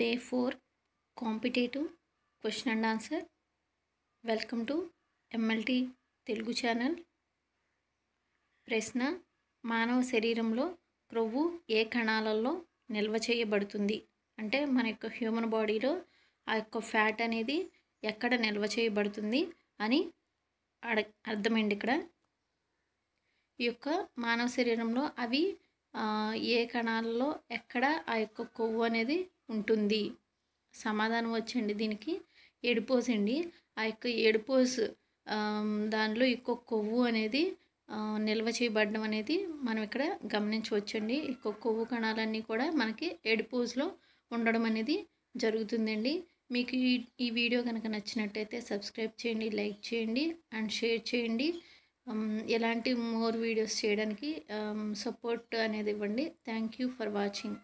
day four competitive question and answer welcome to MLT Telugu channel ప్రశ్న మానవ శరీరంలో క్రొవ్వు ఏ కణాలలో నిల్వ చేయబడుతుంది అంటే మన యొక్క హ్యూమన్ బాడీలో ఆ యొక్క ఫ్యాట్ అనేది ఎక్కడ నిల్వ చేయబడుతుంది అని అడ అర్థమైంది ఇక్కడ ఈ యొక్క మానవ శరీరంలో అవి ఏ కణాలలో ఎక్కడ ఆ యొక్క కొవ్వు అనేది ఉంటుంది సమాధానం వచ్చండి దీనికి ఎడిపోస్ అండి ఆ యొక్క ఎడిపోస్ దానిలో ఎక్కువ కొవ్వు అనేది నిల్వ చేయబడడం అనేది మనం ఇక్కడ గమనించవచ్చండి ఎక్కువ కొవ్వు కణాలన్నీ కూడా మనకి ఎడిపోస్లో ఉండడం అనేది జరుగుతుందండి మీకు ఈ వీడియో కనుక నచ్చినట్టయితే సబ్స్క్రైబ్ చేయండి లైక్ చేయండి అండ్ షేర్ చేయండి ఎలాంటి మోర్ వీడియోస్ చేయడానికి సపోర్ట్ అనేది ఇవ్వండి థ్యాంక్ యూ ఫర్ వాచింగ్